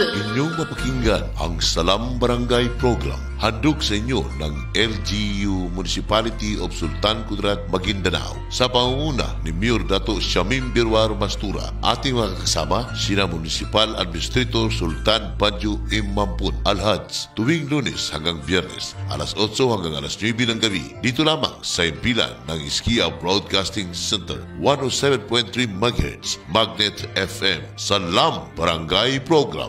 Inyong mapakinggan ang Salam Barangay Program handog sa inyo ng LGU Municipality of Sultan Kudrat, Maguindanao sa pangunguna ni Mayor Dato Shamim Birwar Mastura ating mga kasama sina Municipal Administrator Sultan Banjo M. Mampun Alhads tuwing lunes hanggang biyernes alas 8 hanggang alas 9 ng gabi dito lamang sa impilan ng Iskia Broadcasting Center 107.3 MHz Magnet FM Salam Barangay Program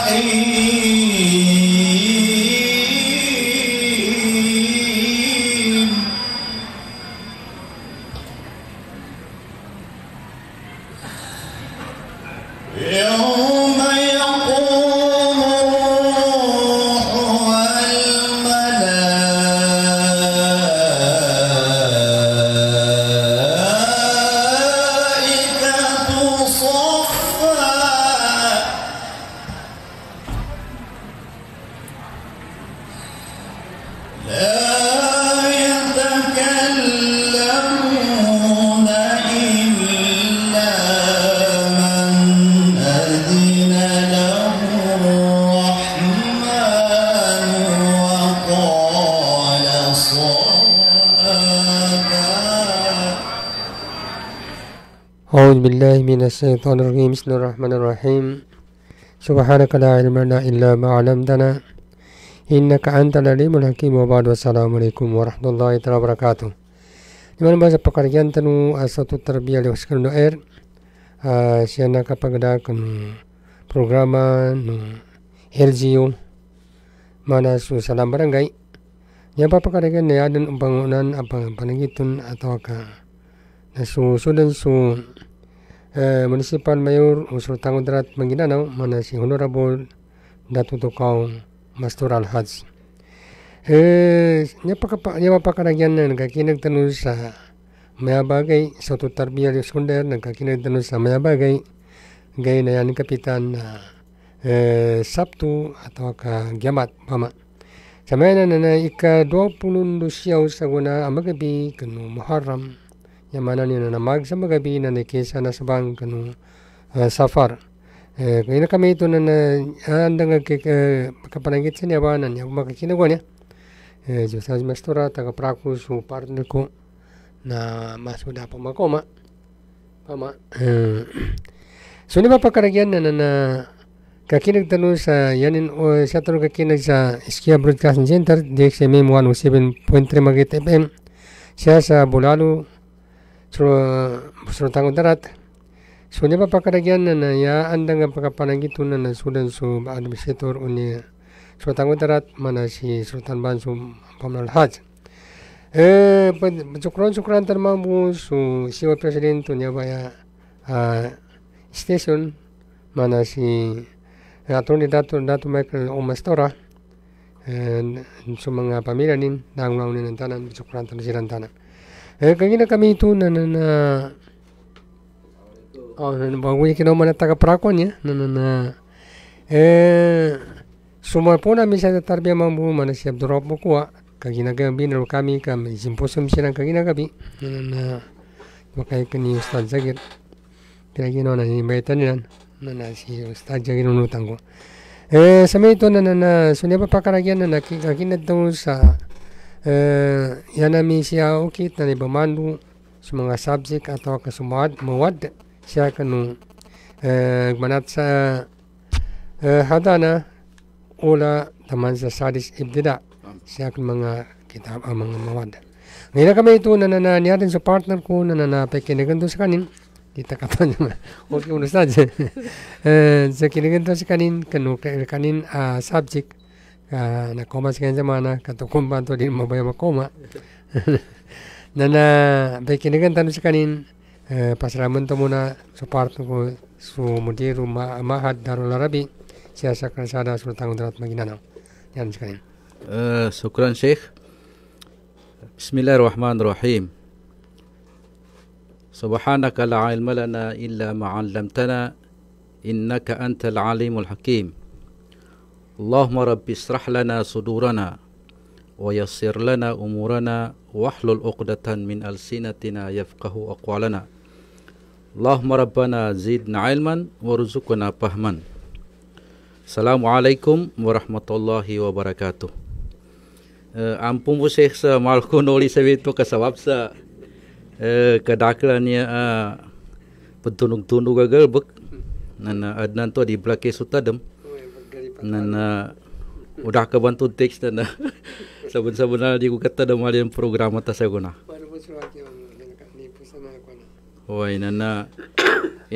أعوذ بالله من الشيطان الرجيم بسم الرحمن الرحيم سبحانك لا علم لنا إلا ما علمتنا إنك أنت العليم الحكيم وبعد عليكم ورحمة الله وبركاته di mana bahasa pekerjaan tenu asatu eh, terbia lewat air siana kapagda programa nu LGU mana su salam barangay nyapa pekerjaan ne adan pembangunan apa panagitun atau susunod su eh, Municipal Mayor o Sultangon Darat Manginanaw mana si Honorable Datutukaw al hajj Eh, niya pa kapa, niya pa kanagyan na nagkakinag tanong sa maya bagay sa tutarbiya ng sundar, nagkakinag tanong sa maya bagay gay na yan kapitan na eh, eh, Sabtu atau ka Giamat mama. Sa maya na na ika 22 siyaw sa guna amagabi kanu Muharram yamananina magsa magabi na nikisa na sabang kanu uh, safar eh, ina kami ito na andang kapanagit sa niyabanan niya kumakikinago niya eh, Diyos sa mestura praku su partner ko na masuda pa makoma pama so ni mapakaragyan na na, na kakinagtano sa yanin o sa tanong kakinag sa Skia Broadcasting Center DXMM 107.3 Magit FM siya sa Bulalo suro tanggung darat sune pa pakaragyan na na ya andang itu na sudah su administrator uni suro tanggung darat mana si sultan ban su pamal haj eh sukron sukran termambu su siwa presiden tu nya ya station mana si eh, ni datu datu Michael Omastora eh, sumanga pamiranin danglaw ni nantanan sukran tansiran tanan eh kagina kami itu na na na oh na na kita mana tak prakon ya na na na eh semua pun kami saya tarbiyah mampu mana siap drop kuat kagina kami na kami kami simposium silang kagina kami na na na makanya kini ustaz zakir kira-kira na ni baitan nan na na si ustaz zakir nunutang ko eh sama itu na na na sunya apa pakaragian na nakikakina tahu sa eh, yanami siyaoki tani bamandu eh, sa mga subject atau kasumad mawad siya kanu gmanat sa hadana ula taman sa sadis ibdida siya kan mga kitab ah, ang mga mawad ngayon na kami ito nanananiyatin sa partner ko nananapikinigan doon sa kanin kita kapan nyo Okay, unos na dyan. sa eh, kinigan sa kanin, kanu, kanin uh, ah, subject Ah, nakoma sikanjamana katakumban to din mabaya makoma nana kan tanu sikanin pasraman to muna suparto ko mudi ma mahat darul arabi siasa kansada sultangun darat maginana yan sikanin eh, sukran syekh Bismillahirrahmanirrahim Subhanaka la ilma lana illa ma 'allamtana innaka antal alimul hakim Allahumma rabbi israh lana sudurana wa yassir lana umurana wahlul uqdatan min alsinatina yafqahu aqwalana Allahumma rabbana zidna ilman warzuqna fahman Assalamualaikum warahmatullahi wabarakatuh uh, Ampun pusih sa malku noli sa bitu kasawab sa uh, eh, kadaklannya uh, ah. pentunung-tunung gagal bek nan adnan tu di belakang sutadem udah bantu teks sabun ನನ್ನ ಉಡಾಕಬಂತು ಟೆಕ್ಸ್ಟ್ ನನ್ನ ಸಬನ್ ಸಬನ ನೀವು ಕತ್ತದ ಮಾಡಿ ಪ್ರೋಗ್ರಾಮ್ ಅಂತ ಸಗುಣ Hoy nana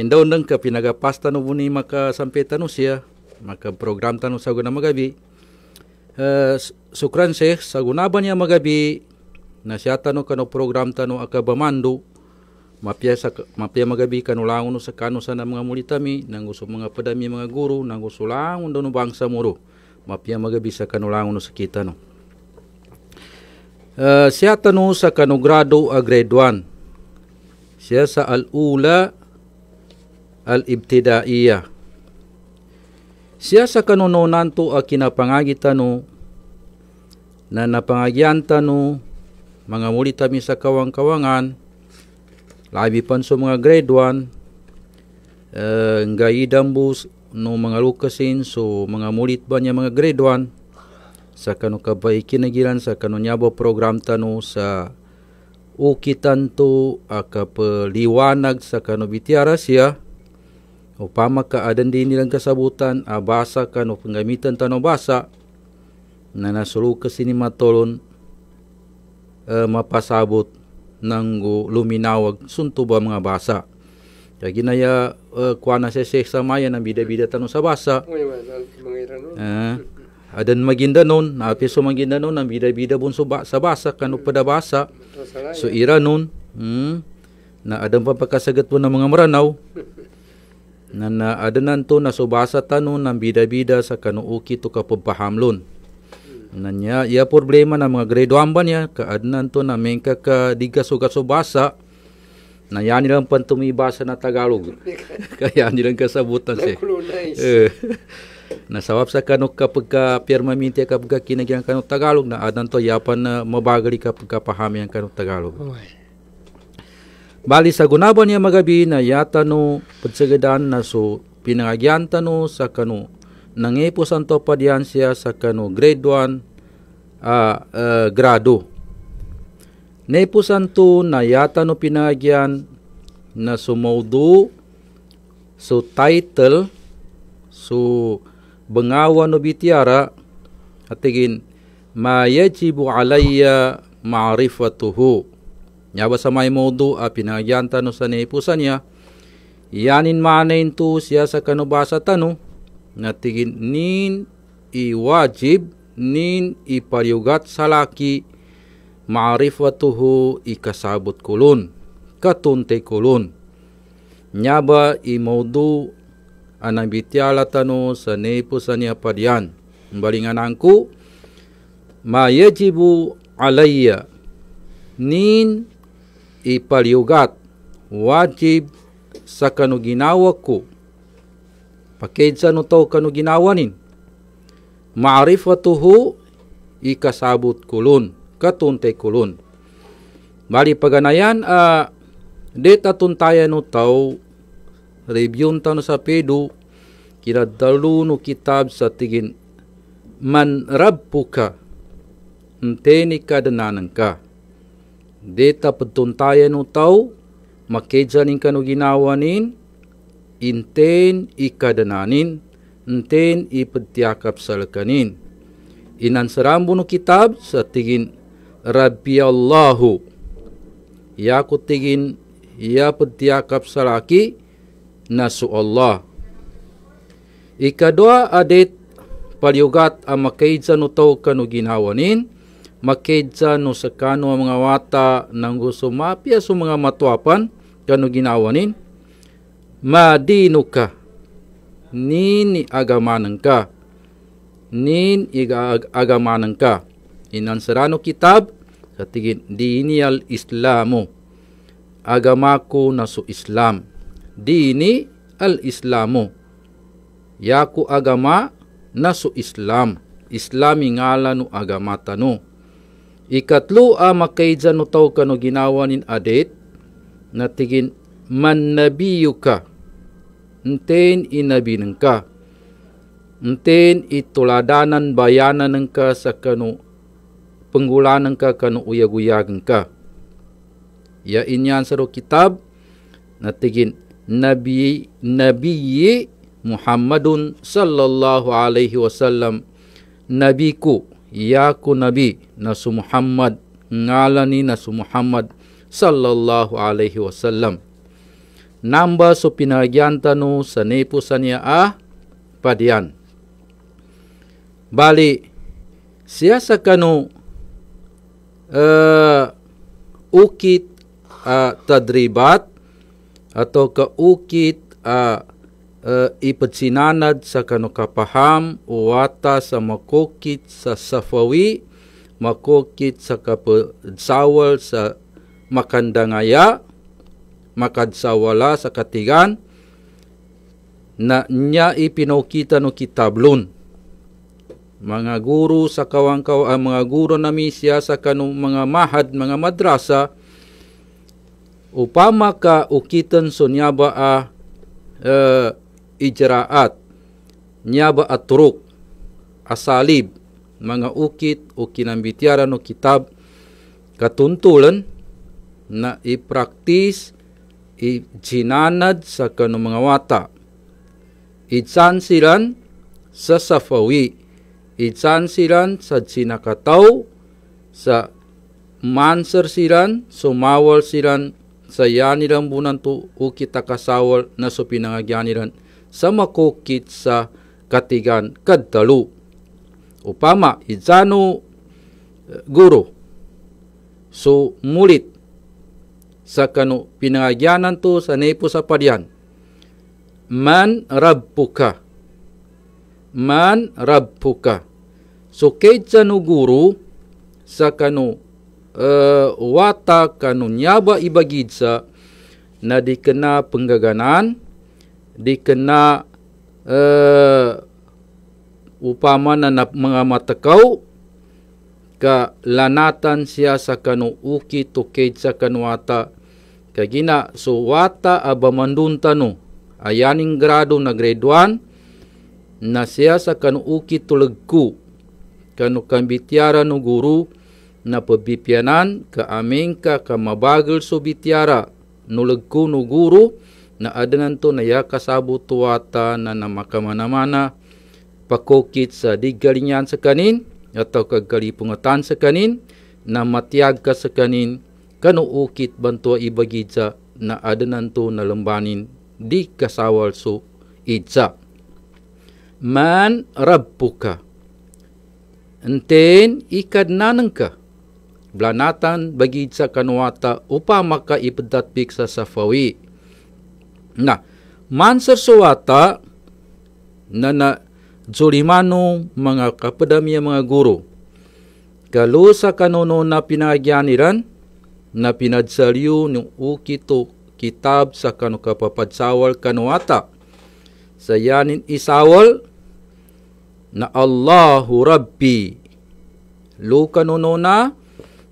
indaw nang ka pinagapasta no buni maka tanu siya maka program tanu sa guna magabi uh, sukran Sheikh sa gunaban niya magabi na siya tanong kano program tanong akabamando Mapiyasa, mapiya magabi kanulangon sa kanusan sana mga mulitami, nanguso mga padami mga guru, nanguso langon doon bangsa muro. mapia magabi sa kanulangon sa kita no. Uh, siya tanu sa kanugrado a grade 1. Siya sa al-ula al-ibtidaiya. Siya sa kanununan to a kinapangagitan no na napangagyan tanu mga mulitami sa kawang-kawangan Laibipan sa mga grade 1, uh, eh, nga no mga lukasin so mga mulit ba niya mga grade 1 sa kanu kabay kinagilan sa kanu nyabo program tanu sa ukitan to akapaliwanag eh, sa kanu bitiara siya upama ka adan din nilang kasabutan abasa kanu penggamitan tanu basa na nasulukas ni matolon uh, mapasabot nanggu luminawag sunto ba mga basa kaya ginaya uh, kuha na siya sa mayan ang bida-bida tanong sa basa uh, adan maginda nun napiso maginda nun ang bida-bida bun suba, sa basa kanu pada basa so ira nun hmm, na adan pa pagkasagat po ng mga maranaw na adan to na basa tanon ng bida-bida sa kanuuki to kapapahamlon Nanya, iya problema na mga grade 1 ba niya, kaadnan to na may kakadiga basa na yan nilang pantumibasa na Tagalog. Kaya nilang kasabutan siya. Eh, nasawap sa kanok kapag ka permaminti kapag ka kinagyan kanok Tagalog na adan to yapan na mabagali kapag ka pahami ang kanok Tagalog. Bali sa gunaban niya magabi na yata no pagsagadaan na so pinangagyanta no sa kanok nangipo santo padiyan siya sa kano grade 1 uh, uh, grado. Naipo santo na yata no pinagyan na sumaudu so title so bengawa no bitiara cibu ma yajibu alayya ma'rifatuhu nyaba sa may modu a pinagyanta no sa naipusan niya yanin manain tu siya sa kanubasa tano natigin nin wajib, nin ipariugat salaki ma'rifatuhu ikasabot kulun katunte kulun nyaba anang anabitiala tanu sa niya padian balingan angku ma yajibu alayya nin ipaliugat wajib sakanu ko Pakedsa no tau kanu ginawanin. Ma'rifatuhu ikasabut kulun, katuntay kulun. Bali paganayan a uh, data tuntayan no tao review tano sa pedo kinadalu no kitab sa tigin man rabbuka enteni ka dananan ka. Data patuntayan no tao makedsa nin kanu ginawanin inten ikadananin inten ipetiakap salkanin inan serambunu kitab satigin Rabbi Allahu ya kutigin ya petiakap salaki nasu Allah ikadua adet palyugat a makaidza no tau kanu ginawanin makaidza no sakano mga wata nang gusto mapia su mga matuapan kanu ginawanin ka nini agamanan ka nin iga agamanan ka inansarano kitab sa tigin dinial islamo agamako ko na so islam dini al islamo yaku agama na so islam islami ngala no agama tano ikatlo a makaidza no taw kano ginawa nin adet na tigin man nabiyuka enten i nabi nengka enten i tuladanan bayanan nengka sakanu penggulan nengka kanu uya guya nengka ya inyan seru kitab natigin nabi nabi Muhammadun sallallahu alaihi wasallam nabiku ya ku nabi nasu Muhammad ngalani nasu Muhammad sallallahu alaihi wasallam namba so pinagyantano sa nepusan niya a padian. Bali, siya sa kano uh, eh, ukit uh, tadribat atau kaukit uh, eh, uh, ipatsinanad sa kano kapaham uwata sa makukit sa safawi makukit sa kapadsawal sa makandangaya makadsawala sa katigan na niya ipinokita no kitablon mga guru sa kawang kaw ang ah, mga guru na misya sa kanong mga mahad mga madrasa upama ka ukitan so nyaba a uh, eh, ijraat nyaba aturuk asalib mga ukit o kinambityaran o kitab katuntulan na ipraktis ijinanad sa kanong mga wata. Itsan siran sa safawi. Itsan siran sa sinakataw sa mansar siran, sumawal siran sa yaniran bunan to ukita kasawal na so pinangagyaniran sa makukit sa katigan kadtalo. Upama, idzano eh, guru So, mulit sa kanu pinangagyanan to sa nepo sa padyan. Man rabbuka. Man rabbuka. So kahit sa no guru sa kanu uh, wata kanu nyaba ibagid sa na di kena penggaganan, di kena uh, eh, upama na mga matakaw ka lanatan siya sa kanu uki to sa kanuata kagina suwata abamandunta no ayaning grado na grade 1 na siya sa kanuuki tulagku kanu kambitiara no guru na pabipyanan ka aming ka kamabagal subitiara nulagku no guru na adananto na ya tuwata na namakamanamana pakokit sa digalinyan sa kanin atau kagkalipungatan sa kanin na matiyag ka sa kanin kano ukit bantua ibagidsa na adananto na lambanin di kasawal so idsa. Man rabpo ka. Anten ikad nanang ka. Blanatan bagid sa kanuata upama ka ipadatpik sa safawi. Na, mansar suwata na na Zulimano mga kapadamya mga guru. Kalusa kanuno na pinagyaniran, na pinadsalyo ng ukito kitab sa kanu kapapadsawal kanuata sa yanin isawal na Allahu Rabbi Luka nununa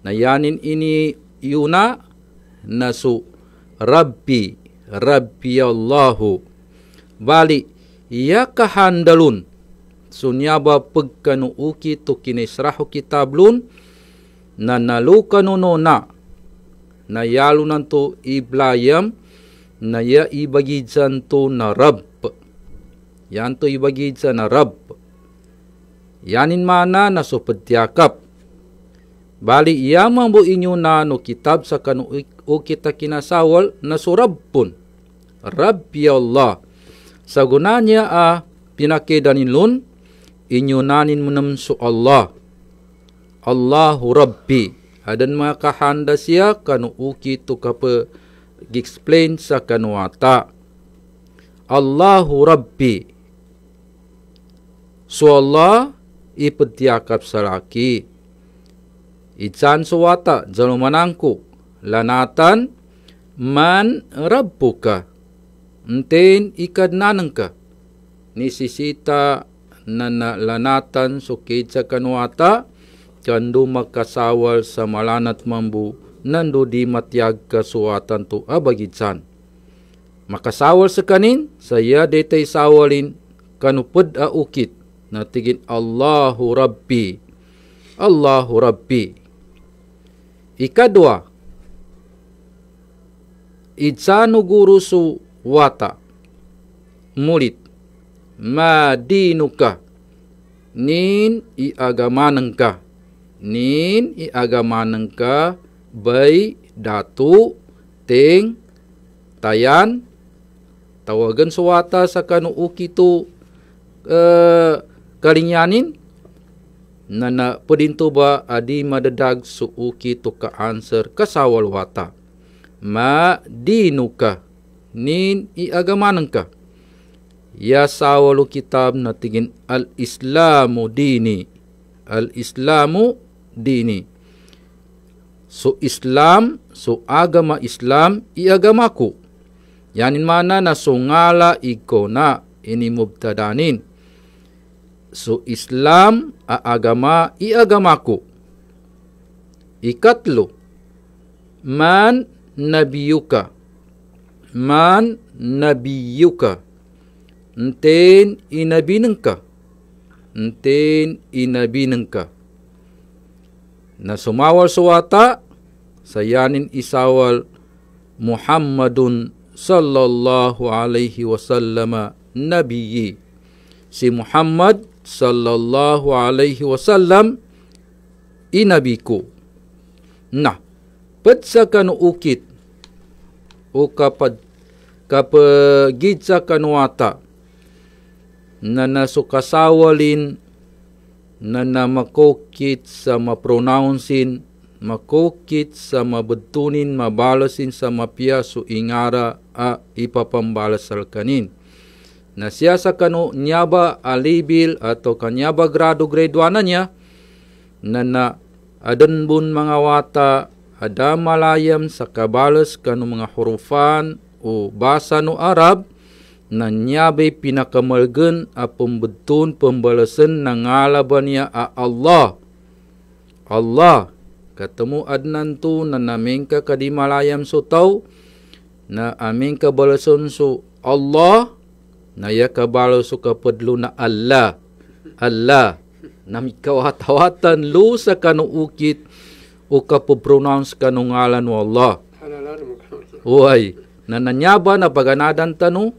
na yanin ini yuna na su Rabbi Rabbi Allahu bali iya kahandalun sunyaba pagkanuuki to kinesraho kitablun na naluka na nayalunanto iblayam naya ibagidsanto narab yanto ibagidsa rab. yanin mana nasupadtyakap bali iyamang bo inyo na no kitab sa kanu o kita kinasawal na surab pun Rabbi Allah sa gunanya a pinakidaninlon inyo nanin mo su Allah Allahu Rabbi dan maka handa sia kanu uki tu kape explain sa kanu ata Allahu Rabbi so Allah i petiakap saraki i can suwata jalu manangku lanatan man rabbuka enten ikad nanengka nisisita nana lanatan sukeja kanu ata Allahu kandu makasawal sa malanat mambu nando di matyag kasuatan tu abagitsan. Makasawal sekanin, saya detay sawalin kanupad a ukit na tigin Allahu Rabbi. Allahu Rabbi. Ikadwa, idsanu guru su wata mulit madinuka nin iagamanengka nin i agama nengka bai datu ting tayan tawagan suwata sakanu ukitu eh, karinyanin nana pedintu ba adi madedag su tu ka answer kasawal wata ma dinuka nin i agama nengka ya sawalu kitab natingin al islamu dini al islamu di ini. So Islam, so agama Islam, i agamaku. Yanin mana na so ngala iko na ini mubtadanin. So Islam, a agama, i agamaku. Ikatlo, man nabiyuka. Man nabiyuka. Ntin inabinengka. Ntin inabinengka. ka. na sumawal suwata sa yanin isawal Muhammadun sallallahu alaihi wasallama nabiyyi. Si Muhammad sallallahu alaihi wasallam inabi Na, pad sa kanuukit o kapad kapagid kanuata na nasukasawalin na namakokit sa mapronounsin, makokit sa mabetunin, mabalasin sa mapiyaso ingara a ipapambalasal kanin. Na siya sa kano nyaba alibil ato kanyaba grado graduana niya na na adanbun mga wata ada malayam sa kabalas kanu mga hurufan o basa no Arab nanyabe pinakamalgan a pambudton pambalasan nangalaban niya a Allah. Allah, katamu adnan tu na naming ka kadimalayam so tau, na aming kabalasan so Allah, na ya kabalo so kapadlo na Allah. Allah, na mikawatawatan lu sa kanuukit o kapopronounce kanungalan wa Allah. Uy, na nanyaba na paganadan tanu,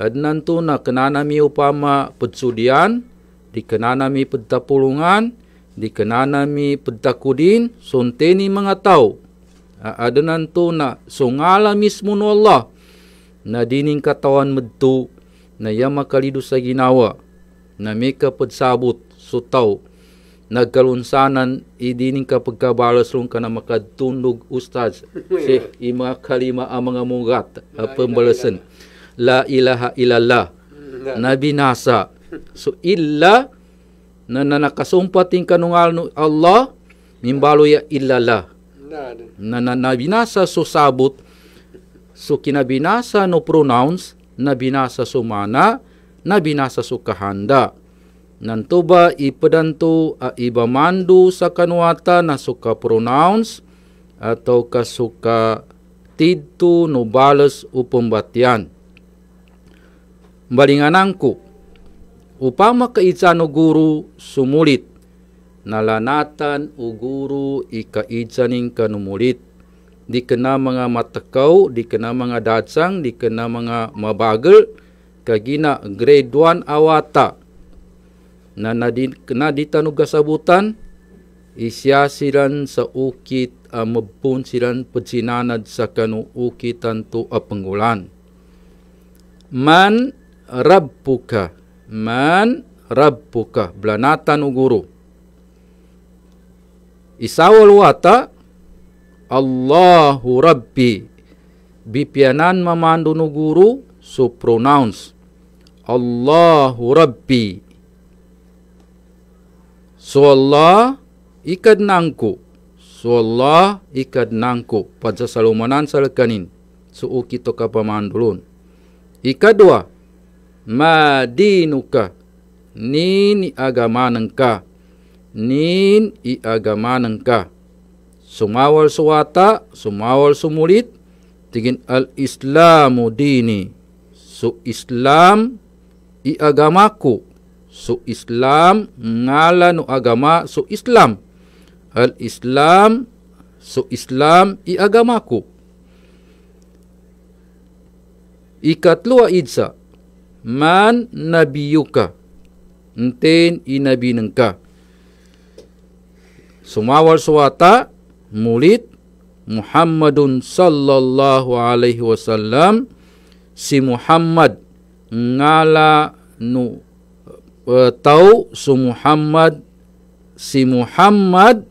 Adnan tuna kenanami upama pedsudian, dikenanami pedapulungan, dikenanami pedakudin, sonteni mengatau. Adnantuna sungala mismun Allah. Na dining katawan medu, na yama kalidu saginawa, na meka pedsabut, sutau. Nagkalunsanan idining kapagkabalas rung kana makatundog ustaz. si ima kalima ang mga mugat, pembalasan. la ilaha illallah na binasa. So illa na, na kanungal no Allah mimbalo ya illallah na, na, na binasa so sabot so kinabinasa no pronouns na binasa so mana na binasa so kahanda. Nantuba ipadanto a ibamandu sa kanuata na suka pronouns atau kasuka tidto no balas upembatian balinganangko upang makaitsan guru sumulit nalanatan o guru ikaitsaning kanumulit di kana mga matakaw di kana mga datsang di kana mga mabagal kagina grade 1 awata na nadin kana ditanog kasabutan isya siran sa ukit amabun siran pagsinanad sa kanu ukitan to apangulan man rabbuka man rabbuka blanatan uguru isawal wata Allahu rabbi bipianan mamandu nuguru so pronounce Allahu rabbi so Allah ikad nangku so Allah ikad nangku pada salumanan salakanin so oh, kita kapamandulun ikad dua ma dinuka nini agamanang ka nin iagamanang ka sumawal suwata sumawal sumulit tigin al islamu dini so islam iagamaku so islam ngala no agama so islam al islam so islam iagamaku Ikatlua idsa man nabiyuka. Nten inabinang ka. Sumawar suwata, mulit, Muhammadun sallallahu alaihi wasallam, si Muhammad ngala nu e, tau su Muhammad si Muhammad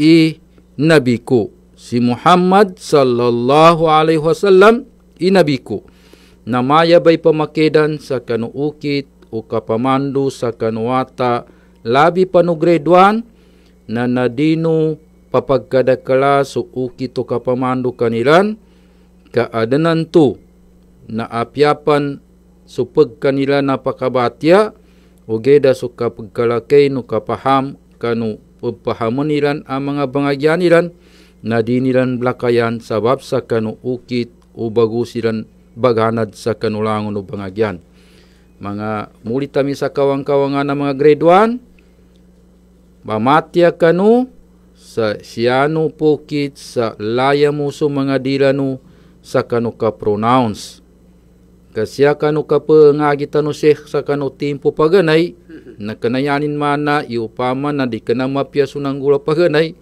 i nabiku si Muhammad sallallahu alaihi wasallam i nabiku namaya bay pamakedan sa kanuukit o pamandu sa kanuata labi panugreduan na nadino papagkadakala so ukit o kapamando kanilan kaadanan tu na apyapan supag kanila pakabatya o geda sa kapagkalakay no kapaham kanu nilan ang mga nilan na dinilan blakayan sabab sa kanu ukit o bagusilan baganad sa kanulangon o bangagyan. Mga muli tami sa kawang-kawangan ng mga grade 1, mamatya kanu sa siyano pukit sa laya mo sa mga dilano sa kanu ka pronouns. Kasya kanu ka pa nga agitano sa kanu timpo paganay, mm-hmm. na kanayanin mana iupama na di kana mapiaso ng gula paganay,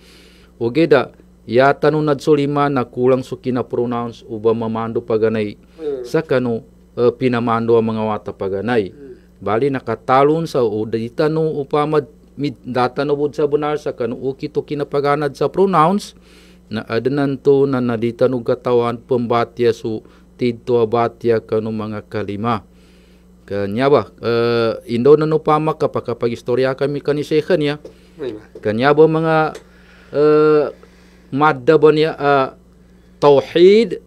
o geda, yata no nadsulima na kulang suki na pronouns o ba mamando paganay Hmm. sa kanu uh, pinamando ang mga wata paganay. Hmm. Bali nakatalon sa o ditano upamad mid datano bud sa bunar sa kanu ukito kinapaganad sa pronouns na adananto na naditano katawan pembatya su tidto abatya kanu mga kalima. Kanyaba, uh, eh, indo na no pama kapag istorya kami kanisehan ya. Kanyaba mga uh, madda ba niya uh, ah, tauhid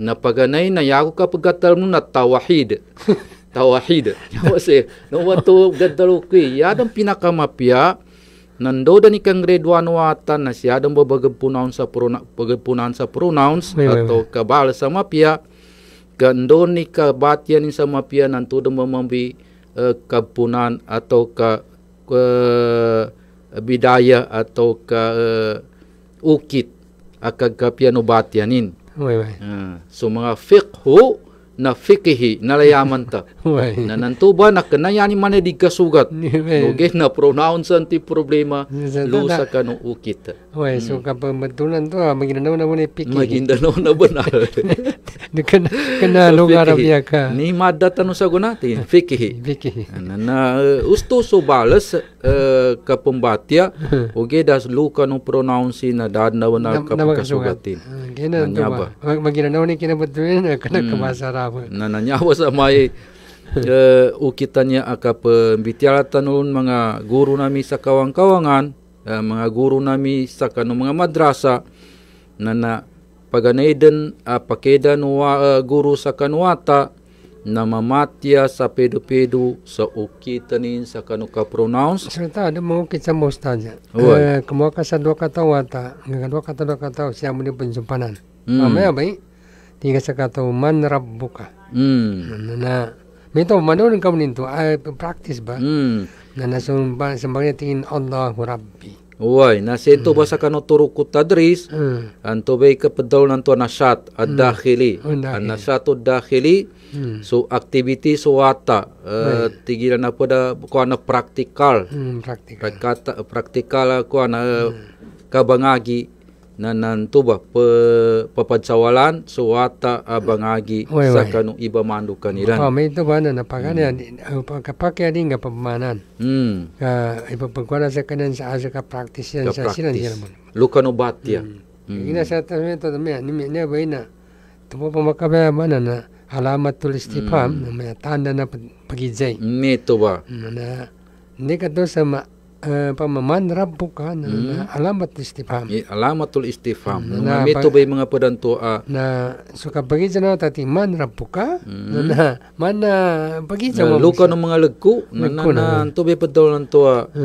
na paganay na yaku ka pagatal nu na tawahid tawahid wase no wato gadalo ki yadam pinakamapya nando dan ikang reduan watan na siya dan babaga punaun sa pronoun pagapunan sa pronouns atau kabal sa pia gando ni kabatian ni sa pia nanto dan mamambi uh, eh, kapunan atau ka uh, bidaya atau ka uh, ukit akag kapian ubatianin Uy, uh, ah, so mga fiqhu na fikihi nalayaman ta. na nantuba na kanayani man di kasugat. Lugi na pronounce ti problema lusa ka no ukit. Woi, hmm. so pembentulan tu ah maginanaw-naw ni pikir. Maginanaw-naw na. Kena kena lugar Arabia ka. Ni madda tanu sa gunati fikih. Fikih. Nah, na eh, usto so balas uh, eh, ka pembatia oge das luka no pronounce na dad na wana ka kasugatin. Gena tu ba. Maginanaw ni ah, kina nah, betulin kena eh, ka hmm. bahasa Arab. Na nanyawa nah, sa may uh, ukitanya aka pembitiala tanun mga guru nami sa kawang-kawangan. Ah, mga guru nami sa kanong mga madrasa na na paganaiden uh, pakedan wa uh, guru sa kanwata na mamatya sa pedo-pedo sa ukitanin sa kanu ka pronounce ano ada ukit kita mosta niya? uh, eh, kumuha ka sa dua kata wata dengan dua kata dua kata siya mo ni penjempanan mm. mamaya eh? tiga sa kataw, man rabbuka mm. na na mito manun ka mo ay practice ba mm. Nana sumbang tingin Allahu Rabbi. Wai nasi itu hmm. bahasa kano turuku tadris hmm. anto bay ke pedal nanto nasat hmm. ad-dakhili oh, hmm. an-nasatu dakhili hmm. so activity suwata uh, eh, tigilan apa da ko ana praktikal hmm, praktikal kata praktikal ko ana eh, hmm. kabangagi nanantuba pe papacawalan suwata abangagi ah, Uy, sakanu iba mandu kaniran ah, oh itu bana na pagana hmm. kapake ah, ading ga pamanan hmm ka iba pagwala sa kanan sa asa ka practice yan sa sinan sinan man lukano batia ya? hmm. hmm. ina sa tamen to tamen ni me ne baina tumo pamakabe bana na halamat tulis tipam hmm. na tanda na pagijay meto ba na ne ka dosa ma uh, eh, pamamanrab po ka na, hmm. alamat istifham. Eh, alamatul istifham. Mm. Na, Mito ba mga padanto a... Ah? Na, so kapagidya na tati manrab po ka, mm. na, man na pagidya mo. Luka ng mga lagko, na na, na, na, to ba padaw lang to a, ah? mm.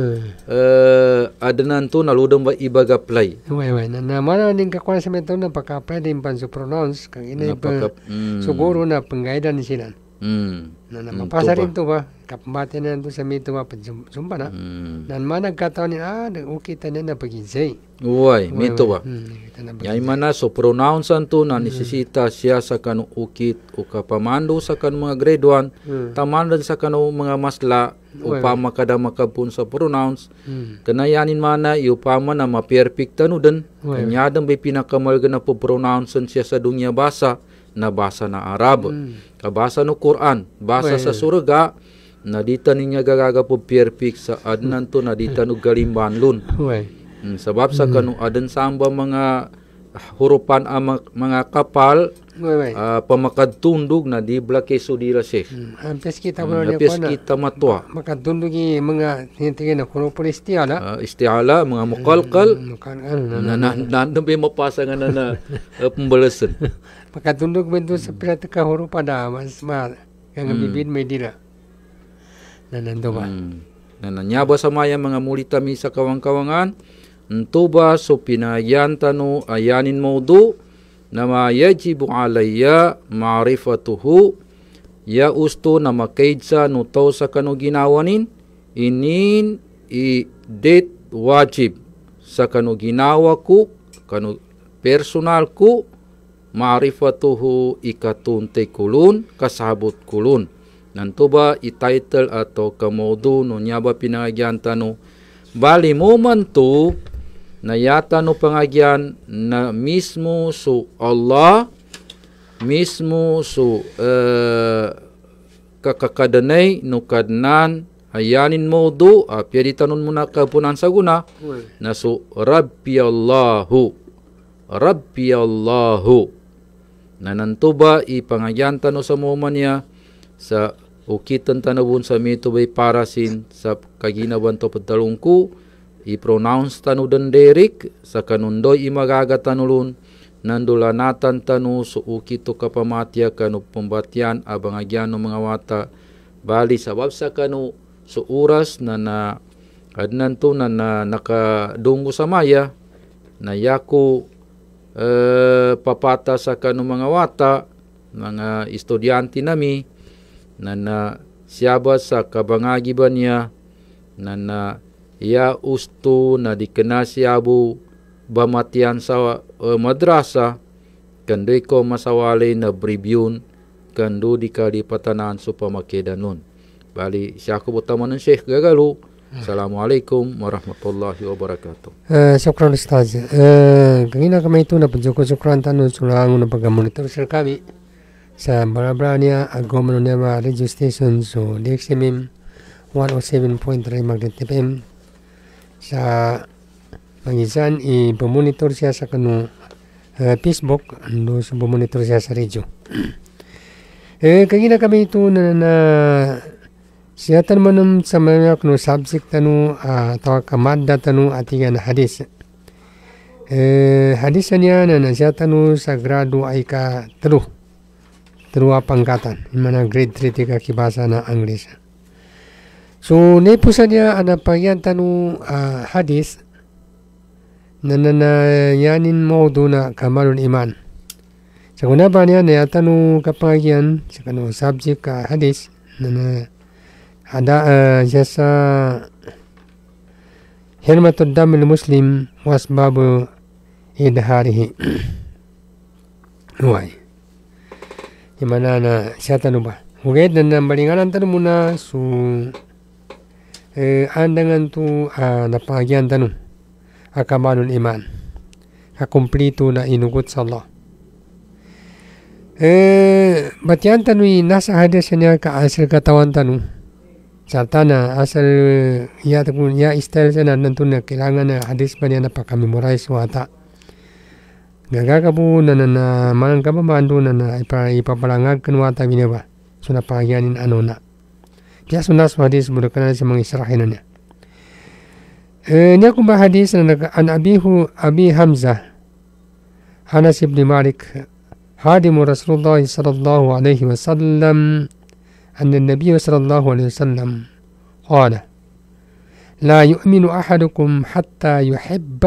uh, eh, adanan to, ba ibaga play. Wai wai na, na maraning kakuha sa mento na pagka-apply pan so pronounce, kang inay pa, mm. na panggaidan ni sinan. Mm. Na itu mm, pasarin itu ba? Kapamati na to sa mito ma pagsumpa na. Mm. Nan man nagkataon ni ah, ukita na napaginsay. Uy, mito ba? itu Yay Yang mana so pronounce tu na nisisita hmm. siya sa kanu ukit o kapamando sa kanu mga grade 1, mm. sa mga masla, upama kada makapun sa pronouns hmm. Kena Kanayanin mana upama na ma-perfect tanu din. Kanya din pinakamalga po pronounce siya sa dunya basa. nabasa na Arab. Mm. Kabasa no Quran, basa well. sa surga, nadita ninya gagaga po perfect sa adnan to nadita no galimbanlon. Well. sabab sa kanu adan samba mga hurupan ang mga kapal Wait, wait. Uh, pamakadtundog na di blake sudira sheikh. Hmm. Ampes kita mo hmm. Ampes kita matwa. Makadtundog i mga hintingin na kuno pun istiala. Uh, istiala mga mukalkal. Hmm. Na na na na mapasa nga na na pembalasan. Maka tunduk bentuk pirata ka horo pada mas ma yang mm. bibin may dira nanando ba mm. nananyaba sa maya mga mulita sa kawang-kawangan ntuba so pinayantano ayanin maudu nama yajibu alaya ma'rifatuhu ya usto na makaidsa no tao sa kanu ginawanin inin i det wajib sa kanu kanu personal ma'rifatuhu ikatun tekulun kasabut kulun ba itaitel atau kamodu no nyaba pinangagian tanu bali man tu na yata no pangagian na mismo su Allah mismo su uh, eh, kakakadanay no kadnan ayanin modu apya ditanun muna kapunan saguna na su rabbi Allahu rabbi Allahu nanantuba ipangayantan no sa momanya sa ukitan tanawun sa mito bay parasin sa kaginawan to padalungku i-pronounce tanu denderik sa kanundoy imagaga tanulun nandulanatan tanu so ukito kapamatya kanu pembatian abangagyan no mga wata bali sabab sa kanu so oras na na adnan to na, na nakadunggo sa maya na yako eh, papata kanu mga wata mga estudyante nami nana siaba sa kabangagiban niya nana ya ustu na dikena siabu bamatian sa uh, eh, madrasa kandoy ko masawali na bribyun kando di kalipatanan makeda nun, bali siya ko butaman ng sheikh gagalu Assalamualaikum warahmatullahi wabarakatuh. Eh, syukran Ustaz. Eh, kami nak kami itu nak penjuku syukran tanu sulang untuk pegang terus kami. Sambara berani agama nunewa registration so diksimim 107.3 magnet TPM. Sa mengizan i pemonitor siya eh, Facebook ando sa pemonitor siya sa radio. Eh, kami itu na, na ಸಿಯಾತನ್ ಮನಂ tanu atau ಅಥವಾ ಕಮಾದ್ದತನು ಅತಿಗನ hadis. E, hadisnya nana siatanu sagradu aika teru teru pangkatan mana grade 3 tiga kibasa na Inggris so ne pusanya ada pagian tanu hadis nana na yanin mauduna kamarun iman sakuna banya ne atanu kapagian sakano subjek ka hadis nana ada uh, jasa hirmatul damil muslim wasbabu idharihi Uai. Gimana na siata lupa. Oke dan balingan antar muna su eh, andangan tu ah, napagyan tanu Akamanul iman. akumplitu na inugut sa Allah. Eh, batian tanui nasa hadis ka asir katawan tanu sartana asal ya takun ya istel sena nantuna kilangan hadis bani anak kami murai suata gaga kapu nana na malang bantu nana ipa ipa palanga kenwata binaba suna pagianin anona dia suna hadis berkenaan sama istirahatnya ini eh, aku bahas hadis an abihu abi hamzah Anas ibni Malik Hadimu Rasulullah sallallahu alaihi wasallam أن النبي صلى الله عليه وسلم قال لا يؤمن أحدكم حتى يحب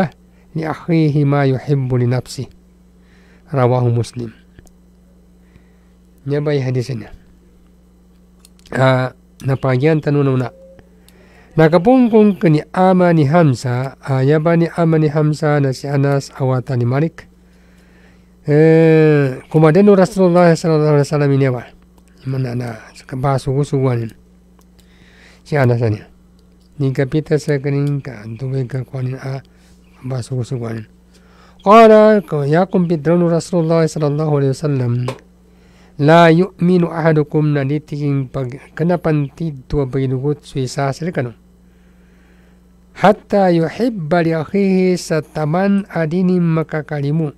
لأخيه ما يحب لنفسه رواه مسلم nyabai hadisnya uh, napagyan tanuna na nakapungkong kani ama ni Hamza uh, yaba ni ama ni Hamza na si Anas awata ni Malik eh, kumadenu Rasulullah sallallahu alaihi wasallam ini apa mana na gempa sungguh-sungguhan. Si alasannya. Jika pita sekering ka antuwe ka kwanin a gempa sungguh-sungguhan. Qala yakum pidranu Rasulullah sallallahu alaihi wasallam. La yu'minu ahadukum na nitiking pag kanapantid tuwa paginugot suisa sila kanong. Hatta yuhibba li akhihi sa taman adinim makakalimu.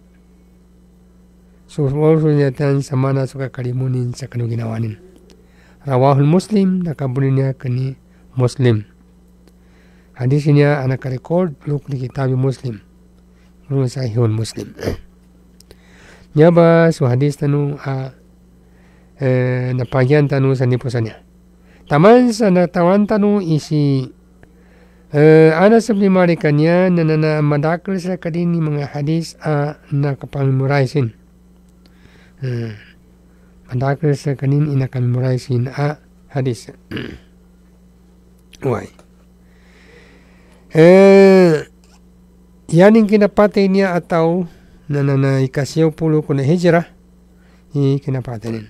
So, all sunyatan sa mana suka kalimunin sa kanong rawahul muslim nakabuninya kini muslim hadisnya anak record luk di kitab muslim menurut sahihul muslim nyaba su hadis tanu a eh, napagian tanu sandipusannya taman sana tawan tanu isi eh, ana sebni marikanya nanana madakil sakadini mga hadis a nakapang muraisin hmm antakris kanin ina kan murai sin a hadis wai eh yanin kina pate niya atau nanana ikasio pulu kuna hijrah i kina pate nin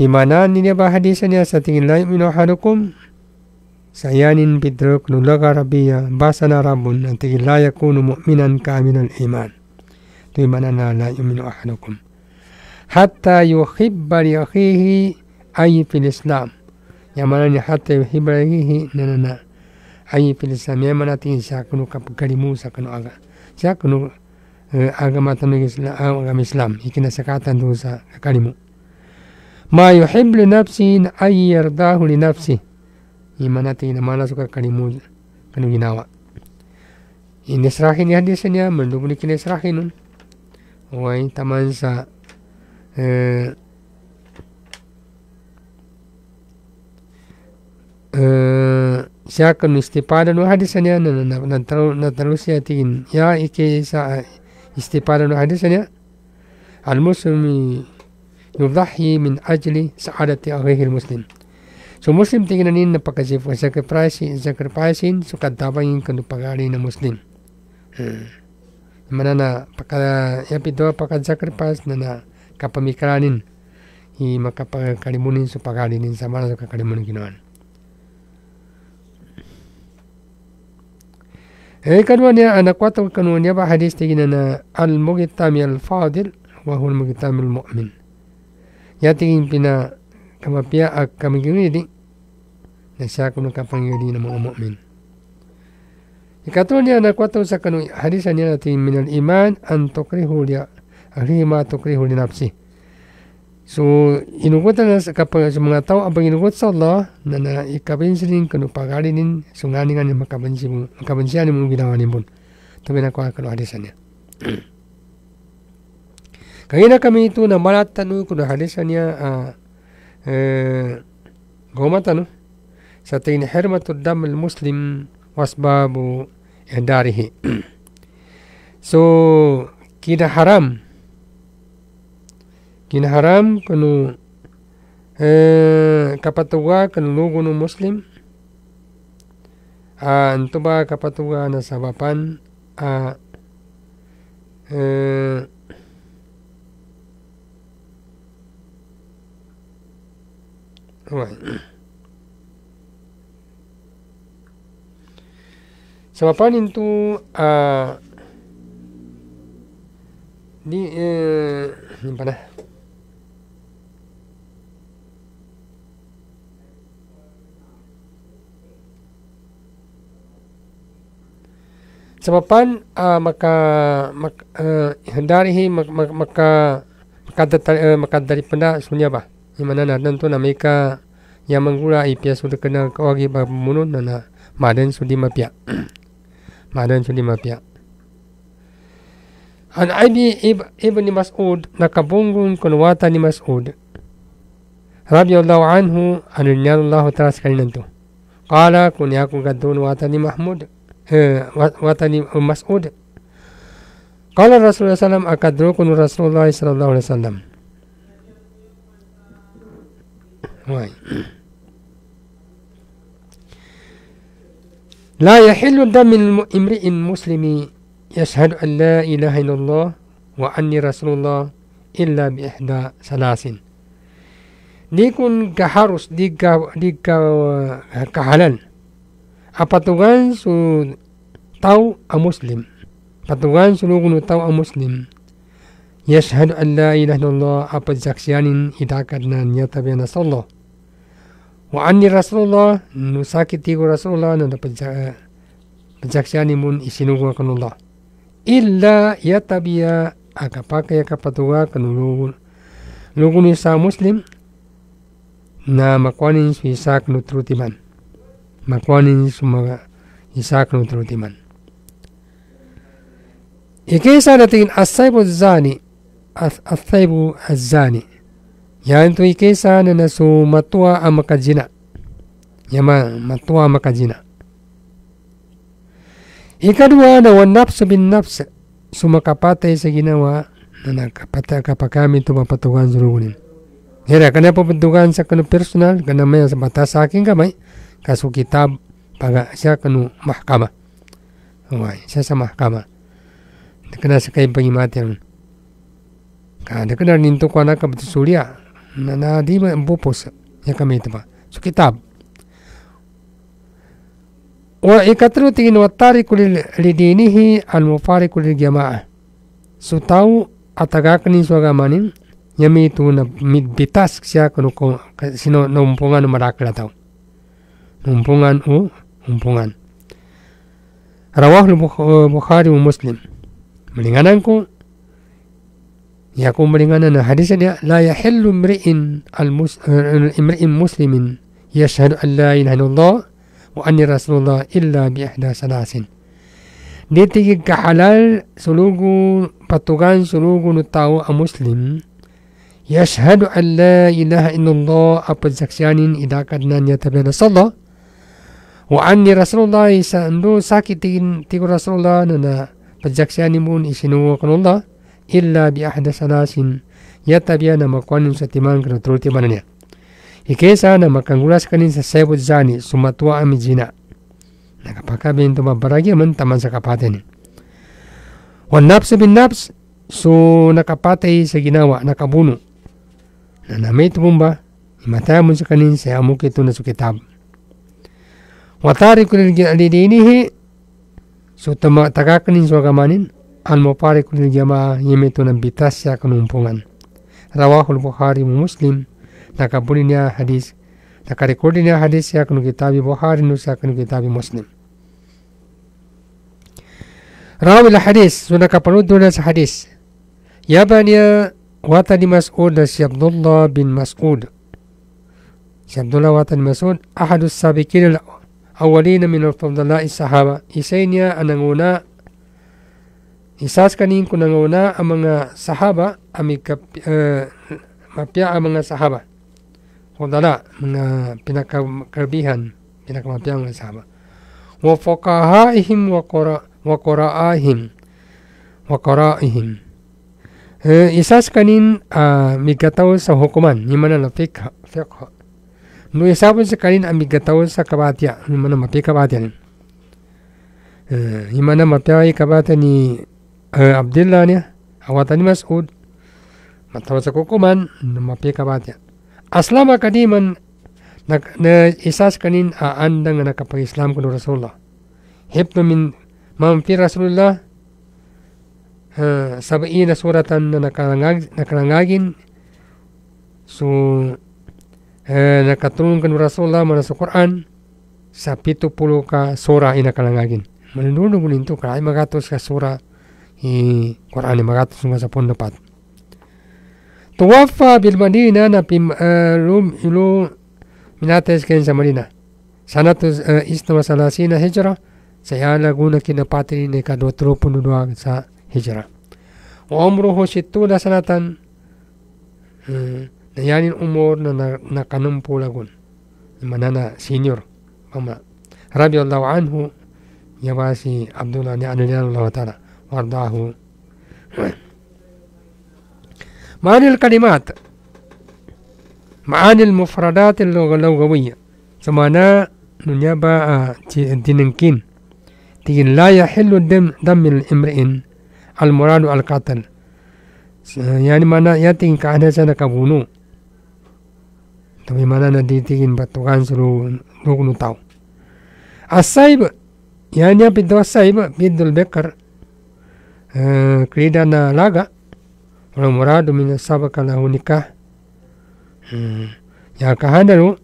bimana niya ba hadisa niya sa tingin sayanin bidrok nulaga rabiya basana rabun ang tingin layak kuno mu'minan ka minal iman tuimana na layo minuhanukum hatta yuhibba li akhihi ay fil Islam. Yang ni hatta yuhibba li akhihi na na na. Ay fil Islam yang mana tin sakunu sa sakunu aga. Sakunu agama tamu Islam agama Islam ah, ikina sakatan tu sa kalimu. Ma yuhibbu li nafsi ay yardahu li nafsi. mana tin mana suka kalimu kanu ginawa. Ini serahin ya hadisnya, mendukung ini serahin. wah taman sa eh, eh, siakan istipada hadis hadisnya na na na terus na terus ya tingin ya ike sa istipada no hadisnya al muslimi yudahi min ajli sa'adati akhihi muslim so muslim tingin nin na pakasif sacrifice sacrifice sukat dabangin kanu pagari na muslim eh, mana na pakala ya pito pakat sacrifice na na kapamikaranin i makapakalimunin so pakalinin sama so kakalimunin ginawan e kadwania ya, ana kwata kanunya ba hadis tiginana al mugitami al fadil wa huwa al mugitami al mu'min yatingin pina kamapia ak kamigiridi nasyakun kapangiridi ng mga mu'min Ikatunya na kwata sa kanung hadisan niya natin minal iman ang ahli ma tukrihu huli nafsi so inugot na sa kapag tao abang inugot sa Allah na na ikabensin din pagalinin sunganingan nga nga mo makabensin mo ginawa ni pun, tabi na ko akalo hadisan niya kami ito na malatanu kung hadisan niya uh, ah, uh, eh, gomatanu sa tingin hermatul dam muslim wasbabu darihi so kita haram kinaharam haram kanu eh, kanu kanu nu muslim. A antuba kapatuwa na sabapan a eh, Sabapan itu uh, di eh, Sebabkan uh, eh, eh, maka, maka uh, hendari maka maka maka dari penda benda di Imana na tentu mereka yang menggula ipia sudah kena kawagi bermunun nana maden sudi mapia. maden sudi mapia. An abi ibn Mas'ud nakabunggun kunwata ni Mas'ud. Allah anhu anil nyallahu ta'ala sekali nantu. Qala kun yakun gadun wata ni Mahmud. وطني أم مسعود قال الرسول صلى الله عليه وسلم أكدركم رسول الله صلى الله عليه وسلم لا يحل دم امرئ مسلم يشهد أن لا إله إلا الله وأني رسول الله إلا بإحدى ثلاث ديكون كحرس ديك ديك كحلال a su tau a muslim patugan su lugun tau a muslim yashhadu an la ilaha illallah apa zaksianin idakat na nyata bena solo wa anni rasulullah nusakiti ku rasulullah na pejaksianin mun isinugu kanullah illa yatabiya ya kapatuga kanulugun lugun isa muslim na makwanin su isa kanutru makuanin sa mga isakang tulutiman. Ikisa dating bu zani athaybu azani yanto ikisa na nasu matua ang makajina yama matua ang makajina Ikadua na wan nafsu bin nafsu sumakapatay sa ginawa na nakapata kapakamit tumapatukan surugunin. Kaya, kana papantukan sa kano personal, kana maya sa mata sa aking kamay, kasu kitab paga sia kanu mahkamah wai sia sa mahkamah dekena sakai pengimatian ka dekena nintu kwana ka betu sulia na na di ma bopos ya kami itu pak su kitab wa ikatru tingin watari kulil lidinihi al mufariku jamaah su tau atagakni su agamanin yami tu na mit bitas sia kanu sino nompongan marakla tau umpungan u umpungan rawah eh, bukhari muslim melingananku yaku melinganan hadisnya dia la yahillu imri'in eh, imri'in muslimin yashhadu an la ilaha illallah wa anni rasulullah illa bi ihda salasin dia kahalal sulugu patugan sulugu nutawu a muslim yashhadu an la ilaha illallah apa zaksianin idakadnan yatabana sallallahu wa anni rasulullah isa andu sakitin tiku rasulullah nana pajaksani mun isinu kanullah illa bi ahda salasin na makwanin satiman kana tulti manania ikesa na makangulas kanin sa sebut zani sumatwa amijina nakapakabin tuma baragi man taman sa kapateni wan nafsu bin nafs so nakapatay sa ginawa nakabuno na namay tumumba imatay mo sa kanin sa amukito na sukitab watarikul lidinihi sutama takakanin suagamanin an mufarikul jamaah bitas ya kenumpungan rawahul bukhari muslim ya hadis nakarekodinya hadis ya kunu kitabi bukhari ya kunu kitabi muslim rawil hadis sunaka panuduna hadis yabanya watani mas'ud si Abdullah bin Mas'ud si Abdullah watani Mas'ud ahadus sabiqin أولين من الفضلاء الصحابة Isenya ang nanguna kanin ko nanguna ang mga sahaba amigkap, uh, eh, mapya ang mga sahaba Fudala, mga pinakakarbihan pinakamapya ang mga sahaba Wa fukahaihim wa, kura, wa kuraahim wa kuraahim uh, eh, Isaskanin uh, ah, migkataw sa hukuman Yung manalapik Fikha lo yasabun sa kanin amigatawon sa kabatya imana mape kabatya ni imana mape kabatya ni abdillah ni awatani mas'ud matawon sa kukuman mape kabatya aslama kadiman na, na isas kanin aandang na nakapag-islam kuno rasulullah hipno min mampi rasulullah Sabi eh, sabiina suratan na nakarangagin so nakatunkan rasulullah sa Quran pito pulo ka surah ina kalangagin menundung nintu ka ay magatos ka surah i Quran ni magatos nga sa pundapat tuwafa bil Madina na pim eh, lum ilu minates kain sa madina. Madinah na uh, eh, istama salasina hijrah saya guna kinapatri ni ka 22 sa hijrah wa umruhu sittuna sanatan hmm, yanin umur na nakanum pulagun manana senior mama radiyallahu anhu ya ba si abdullah ni anu Allah ta'ala wardahu معاني الكلمات معاني المفردات اللغوية سمانا نجابا تنكين تين لا يحل دم دم الامرئ المراد القتل يعني معناه يتين كأنه سنة كبونو Bagaimana nanti ingin patokan seluruh rukun tahu. Asaib, yakni pintu ba? pintu bekar, eh, krida na laga, orang muradu min sabakana nikah. Hmm. Ya kahadaru,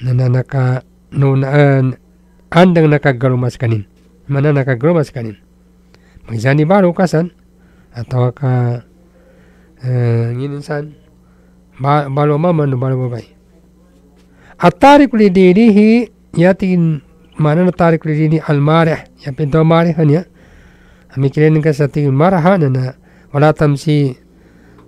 nananaka nunaan, eh, andang nakagaru maskanin. Mana nakagaru maskanin. ni baru kasan, atau ka uh, nginin san, ba, balo mama no balo babai. Atari tariq hi ya tin mana tarik li dini al-marih ya pintu marihan ya. Mikirin ke sati marahan na wala si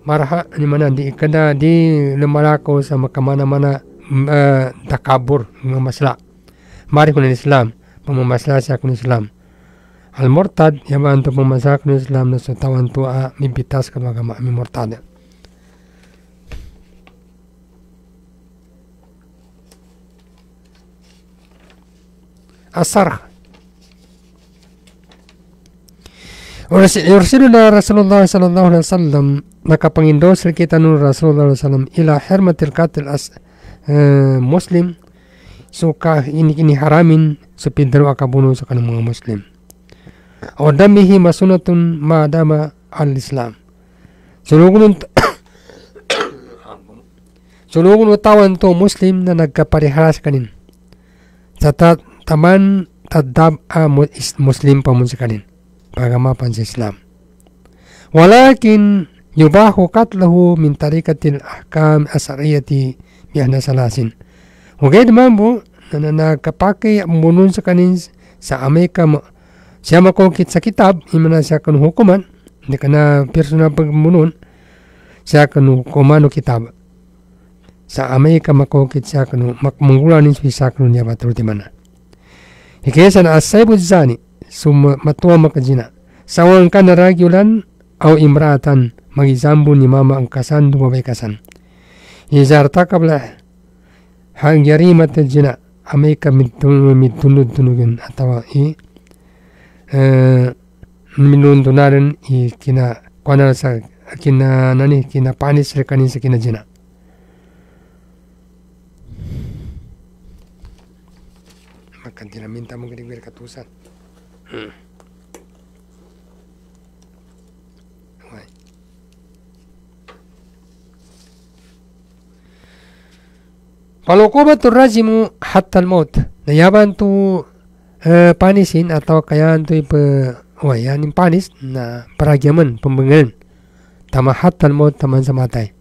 marha ni mana di kena di lemalako sama kemana mana uh, takabur masalah marihun Islam pemasalah syakun Islam al murtad ya bantu pemasalah Islam nasu tawan tua mimpitas kemagama mi murtad asar Rasulullah Rasulullah sallallahu alaihi wasallam maka pengindosir kita nur Rasulullah sallallahu ila hirmatil qatil as eh, muslim suka ini ini haramin sepintar akabunuh sekarang mga muslim masunatun مسنة ما al Islam. سلوغن سلوغن tawan to muslim na nagkaparehas kanin sa, Taman तमाम तदाबा मुस्लिम pemuncakalin agama panca Islam. Walakin yubahu qatluhu min tarikatil ahkam asariyati bi anna salasin. Oke, mambo na nakapake munun sa kanin sa Amerika mo siya makongkit sa kitab imana siya kan hukuman hindi ka na personal munun. siya kan hukuman no kitab sa Amerika makongkit siya kan makmungula ni siya kan niya batul timana Hikayah sana as-saibu zani summa matwa makajina. Sawan kana rajulan au imratan magizambu ni mama angkasan dumabekasan. Izar takablah hang jarimat jina ameka mitunu tunugin atau i eh, minun tunaren i kina kwanarasa sa kina nani kina panis rekani sa jina. Kan mungkin lamentaamo che di guerra Kalau kau betul rajimu hatta maut Nayaban tu panisin atau kaya tu pe eh, wayanin panis na peragaman pembengen Tama hatta maut taman sematai.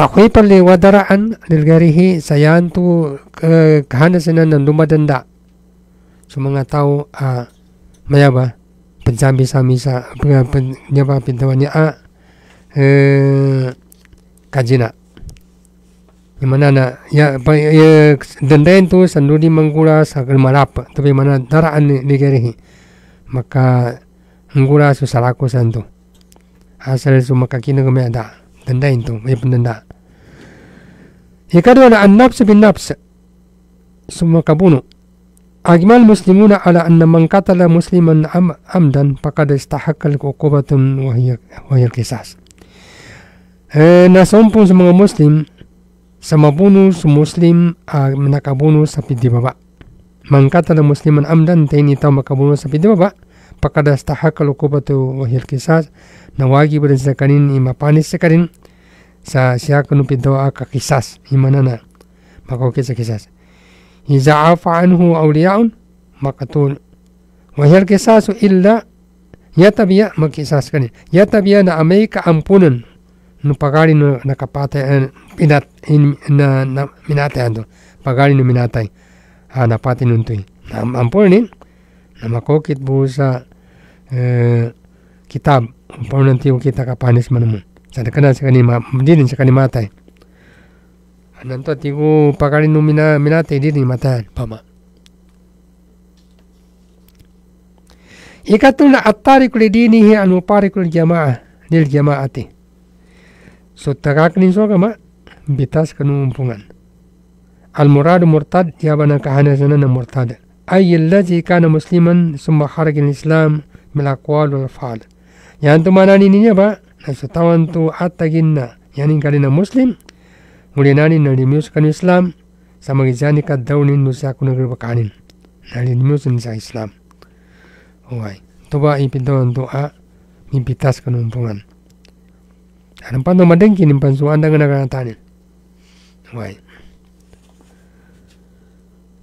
تخويفا wadaraan للغيره sayantu tu senan dan dumadanda cuma nggak tahu a mayaba misa apa penyapa pintawannya a eh kajina Mana na ya pa ya denda itu senduri menggula sakal malap tapi mana daraan digerihi maka menggula susalaku Santo asal sumaka kini nanda itu, ya pun nanda. Yang kedua adalah annaps bin naps. Semua kabunu. Agmal muslimuna ala anna man musliman am amdan pakada istahaqqa al-uqubatun wa hiya wa hiya al-qisas. Na sompun semua muslim sama bunuh muslim a menakabunuh sapi di bawah. Mangkat musliman amdan tni tahu makabunuh sapi di bawah. Pakada setahak kalau kubatu wahyul kisah, nawagi berzakarin ima panis zakarin. sa siya kunupinto ah, ka kisas himanana makokit sa kisas izaafa anhu awliyaun makatul wahir kisasu illa yatabiya magkisas kani yatabiya na amay kaampunan no pagari no nakapatay eh, pinat in, na, na minatay ando pagari no minatay ah, napatay nuntoy na ampunin na makokit buo sa eh, kitab ampunan tiyo kita kapanis man sana kana Sanakana sakanima, mdini mata. Ananto tigu pakalinu mina minate dini matai pama. na Ikatuna attariku li dinihi an upariku jamaah nil jamaati. So ni so kama bitas kenumpungan. Al muradu murtad jabana kahana sanana murtada. na الذي كان مسلما ثم خرج الإسلام من fal. Yang يعني mana ini ya pak? tawan tu na yani yanin na muslim mulinani nalimiuskan islam sama daunin samagizani negeri bakanin kanin limius nisa islam Uwai, tuba ipintuan doa mibitas kenumpungan. Anong pa naman anda pansuan na nagatanin. Uwai.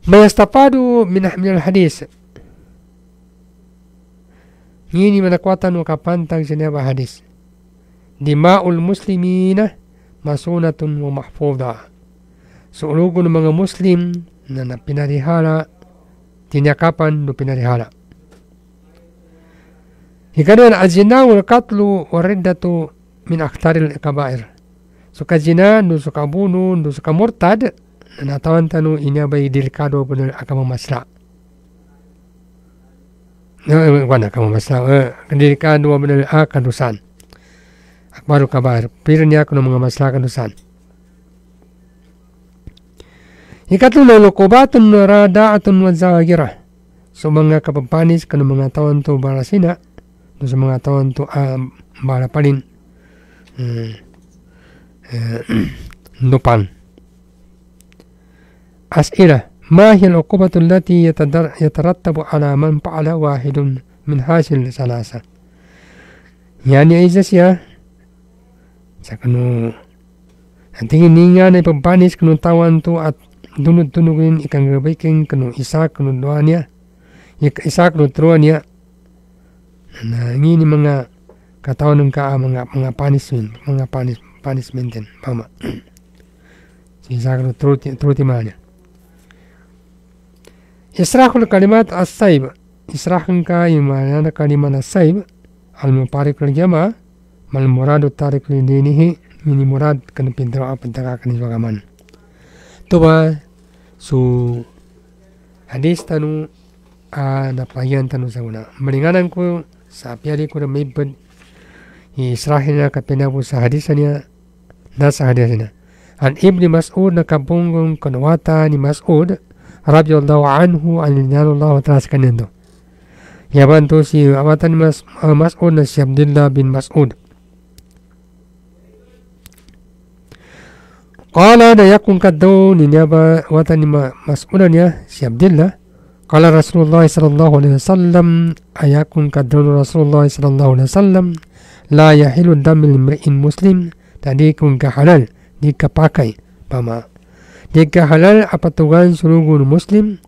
Mayastapadu minah minal hadis. mana kuatan wakapantang sini apa hadis. Dima'ul muslimina masunatun wa mahfudah. ng mga muslim na napinarihala, tinyakapan na pinarihala. Ikanan al-jinaw al-katlu wa riddatu min akhtaril kabair. So kajina, no suka bunuh, no suka murtad, natawan tanu inya dirikado dirkado benar agama masla. Wana kamu masla, dirkado benar akan baru kabar pero niya ako ng mga maslakan na saan ikatlo na atau ba so mengapa kapapanis ka mengatakan mga barasina no, sa mga taon to ah, bala pa rin nupan as ira mahil o kubatul dati yatarattabu ala man paala wahidun min hasil salasa yan yung ya, sakanu anting ninga ne pampanis kanu tawan tu at dunut tunukin ikang gabaikin kanu isa kanu doanya ik isa kanu truanya nah ini mga katawan ng kaa mga mga punishment mga panis punishment din pama si isa kanu truti truti manya Israhul kalimat as-saib Israhul ka yung kalimat as-saib Al-Mubarik mal muradu tarik li dinihi mini murad kan pintar apa pentakakan isbagaman toba su hadis tanu a da payan tanu saguna meringanan ku sapiari ku i israhina kapena bu sahadisanya na sahadisanya an ibni mas'ud na kabungung kanwata ni mas'ud radhiyallahu anhu aninallahu ta'ala sakanendo ya bantu si awatan Mas eh, Mas'ud na si Abdullah bin Mas'ud Kala ada yakun kaddaun niyaba watani mas'ulan ya si Abdullah. Kala Rasulullah sallallahu alaihi wasallam ayakun kadau Rasulullah sallallahu alaihi wasallam la yahilu damil mri'in muslim tadi ka halal di pakai pama. ka halal apa tuan muslim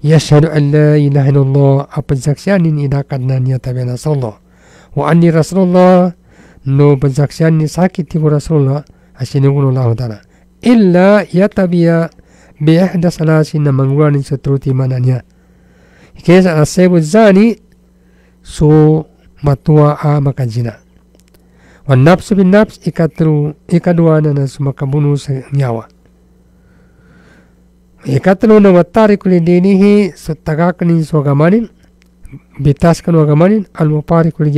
يشهد أن لا إله إلا الله أبزاكسيان إذا قدنا نيتبين sallallahu. Wa anni Rasulullah no نو ni sakit رسول Rasulullah asini wulu lahu tala illa yatabia bi ahda salasi na mangwani satruti mananya kesa asebu zani so matua a makajina wa nafsu bin tru ikatru ikadua na na sumakabunu sa nyawa ikatru na watari kuli dinihi su so su bitaskan agamani alwapari kuli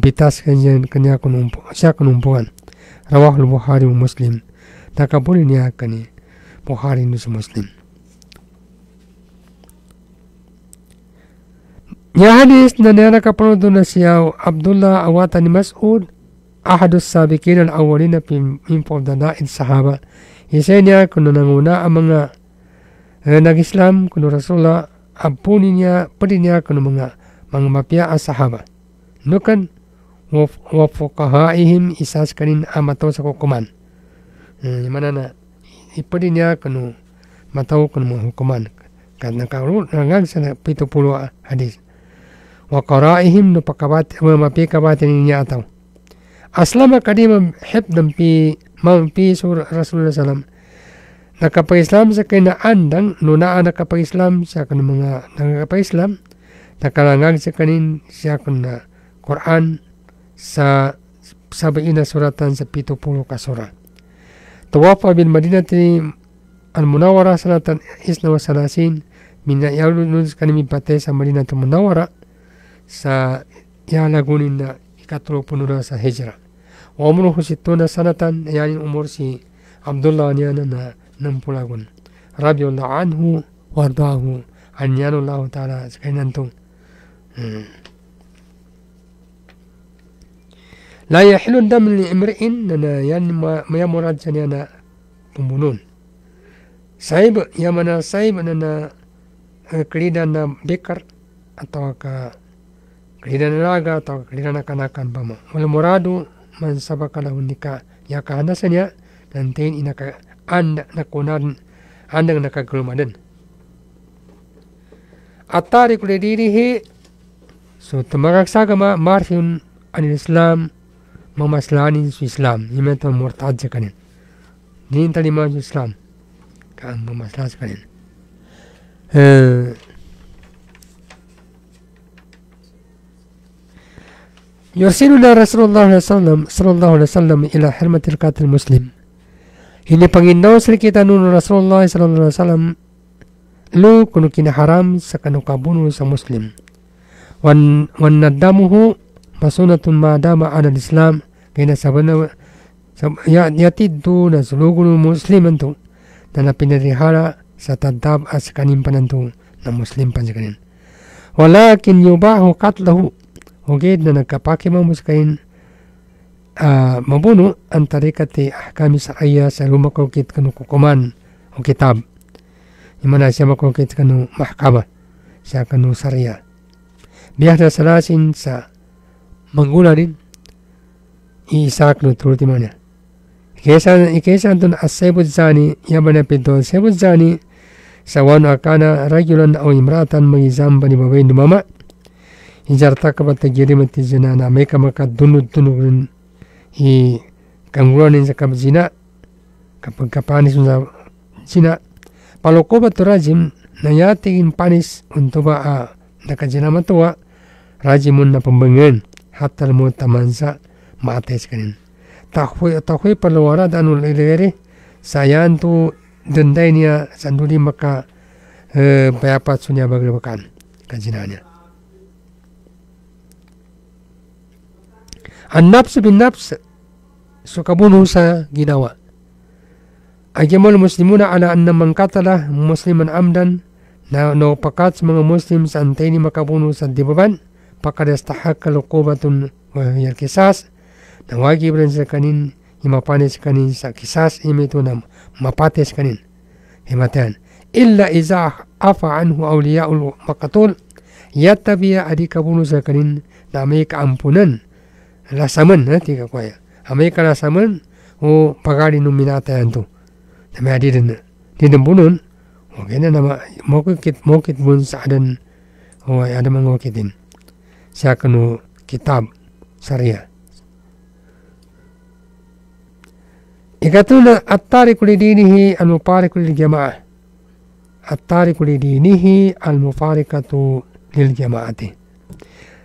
bitaskan jen kenya kunumpu asya kunumpuan lu buhari mu Muslim takaburi ni akani buhari nusu Muslim ya hadis na ni raka fardu na siyawo Abdullah Awata ni Mas'ud ahadus sabiqin al-awwalin na min fawdana'in sahaba yasai niya kuno nanguna ang mga nag-Islam kuno Rasulullah ampuni niya pwede niya kuno mga mga mapya nukan wa fuqaha'ihim amato amatau hukuman. kuman hmm, mana na ipadi niya kanu matau kanu hukuman karena kalau nangang sana pitu puluh hadis wa qara'ihim nu pakabat wa pi kabatin niya atau aslama kadima dan pi mampi pi sur rasulullah sallam Islam sa kay andang nuna Islam sa kanu mga Islam. nakalangang sa kanin sa kanu na Quran sa sabiin na suratan sa pito pulo kasura. Tawafa bin Madinati al-Munawara sanatan isna wa salasin min yalunus kanimi pate sa Madinat al-Munawara sa yalagunin na ikatulo punura sa hijra. Wa umruhu situna sanatan yanin umur si Abdullah niyana na nampulagun. Rabi Allah anhu wardahu anyanullahu ta'ala sa kainantong. Hmm. La yahilun dam li imri'in nana yamurat janiana pembunuh. Saib yamana saib nana na dekar atau ka kelidana laga atau kelidana kanakan bama. Wal muradu man sabakalahu nikah. Ya kahanasanya nantain inaka anda nakunan anda nakagulumadan. Atari kulidirihi so tamaraksaga ma marhun anil islam memasalahan su Islam ini itu murtad sekalian ini tadi su Islam kan memasalah sekalian eh, Yursiluna Rasulullah Sallam Sallallahu Alaihi Wasallam ila hirmatil qatil muslim Ini pengindau sri kita nun Rasulullah Sallallahu Alaihi Wasallam Lu kini haram sakanu kabunu sa muslim Wan, wan nadamuhu Fasunatun madama ada Islam kena sabana ya na muslim musliman tu dan pinadihara satantab askanim panantu na muslim panjakanin walakin yubahu qatlahu oke, na kapake ma muskain a ah, mabunu ang tarikati ahkami sa aya sa kanu kukuman o kitab imana siya kit kanu mahkama siya kanu sariya biyahda salasin sa mangularin Isaac kesan turtimana ikesantun asebu zani yabana pintu sebu zani sawan akana rajulan au imratan magi zambani babain dumama ijarta kabata mati zina na meka mereka dunu dunu i kangularin zakab zina kapag kapanis na zina palokoba turajim na yatingin panis ba a nakajina tua rajimun na pembengen tamansa tamansa تمزق ما tahui كريم تخويف الورد sayan tu sayantu dendainya sanduli maka eh, bayapat sunya bagrebakan kajinanya an-nafs bin nafs suka bunuh sa ginawa Ajamal muslimuna ala anna man qatala musliman amdan na no pakats mga muslim sa antaini makabunuh sa dibaban فقد يستحق العقوبة وهي القصاص na wajib rin sa kanin himapani sa kanin sa kisas imito mapate sa kanin himatayan illa iza afa anhu awliyaul makatul yatabiya adi kabuno sa kanin na may kaampunan rasaman na eh, tika kwaya amay karasaman o oh, pagari nung minatayan to na may adi rin didampunan o gana na mokit mokit bun sa'adan adan o oh, kenu kitab syariah. Ikatuna at atari li dinihi al-mufariku kuli jamaah. at Atari li dinihi al di lil jamaati.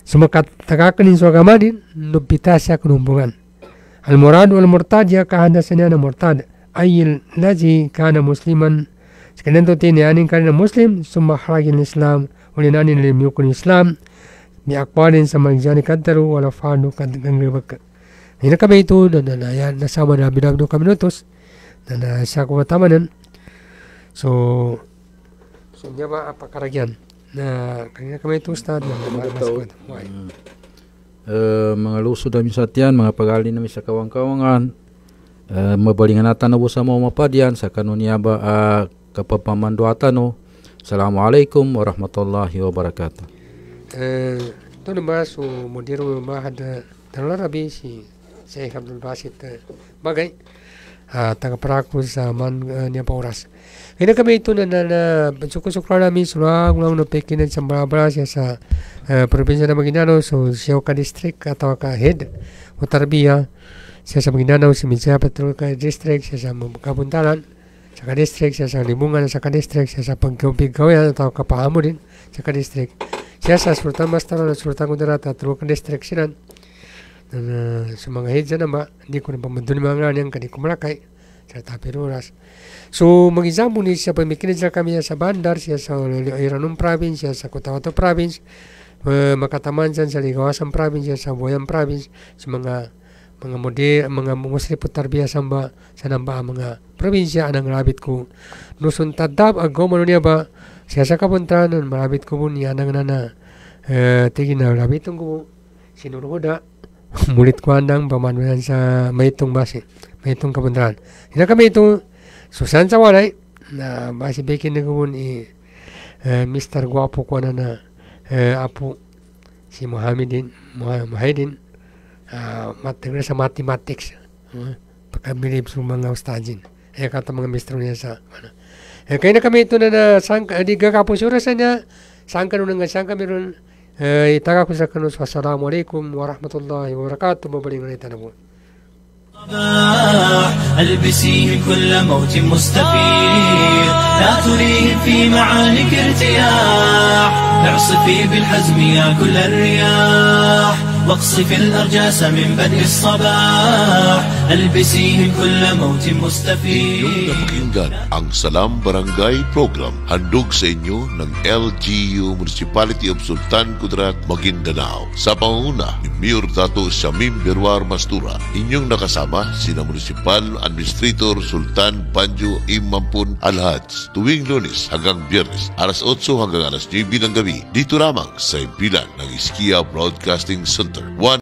Semua takakan insu agama di nubitasya kerumpungan. Al-muradu al-murtad ya kahanda al-murtad. Ayil naji kana musliman. Sekarang itu tini aning karena muslim. Semua haragin islam. nani lim miukun islam. بأقوال سمجان قدروا ولفعلوا قد غنبك Hina kami ito na nanayan na sama namin namin ng kaminutos na nasa kumatamanan. So, so niya ba apakaragyan na kanina kami ito ustad na namamasakot. Hmm. Eh, uh, mga lusod namin sa tiyan, mga pagali namin sa kawang-kawangan, uh, eh, mabalingan natin na sa mga mapadyan sa kanunya ba uh, eh, kapapamanduatan no. Assalamualaikum warahmatullahi wabarakatuh. تو نماس ومدير معهد Darul Arabi si Sheikh Abdul Basit eh, Bagay at ah, tagaparako sa man uh, niya pa oras. Kaya kami ito na suku na kami namin surang lang na pekinan sa eh, Marabara siya sa uh, probinsya ng Maguindanao so siya distrik atau ka head o tarbiya siya sa Maguindanao si Minsaya Patrol ka district siya sa Kabuntalan sa ka district siya sa Limungan sa ka district siya sa Pagkaupigkawian atawa ka pahamo din sa Siya sultan master sultan kudarata tulukan district sinan. Dan sa mga head dyan naman, hindi ko na pamandun mga nang kani kumalakay sa Tapiruras. So, mag ni siya pamikinig na kami sa bandar, siya sa Iranong province, siya sa Cotabato province, uh, eh, makataman dyan sa Ligawasan province, siya sa Boyan province, sumanga mga mga model, mga muslim putarbiya sa mga sa mga probinsya anang rabit ko. Nusun tadab agomano ba siasakapunta nun marabit ko po niya nang nana uh, eh, tigin na rabitong ko po sinuro ko da mulit ko andang pamanunan sa maitong base maitong kapuntaan hindi kami ito susan sa walay na base bikin na ko ni eh, eh, Mr. Guapo ko na na uh, apo si Mohamedin Mohamedin uh, ah, matagal sa mathematics uh, ah, pagkabilib sa mga ustadin ay kata mga mistro niya sa ano, Eh, kaya na kami ito na nasangka, di gakapusura sa niya, sangka nung nangasangka meron, eh, itaga ko sa kanus, wassalamu alaikum warahmatullahi wabarakatuh, mabaling na itanabun. ألبسيهم كل موت مستفيض لا تريهم في معانك ارتياح اعصفي بالحزم يا كل الرياح واقصف الأرجاس من بدء الصباح Albisihim kulla mautin mustafid Inyong napakinggan ang Salam Barangay Program Handog sa inyo ng LGU Municipality of Sultan Kudrat, Maguindanao Sa panguna ni Mayor Tato Shamim Berwar Mastura Inyong nakasama sina Municipal Administrator Sultan Banjo Imampun Alhaj Tuwing lunes hanggang biyernes Alas 8 hanggang alas 9 ng gabi Dito lamang sa impilan ng Iskia Broadcasting Center One.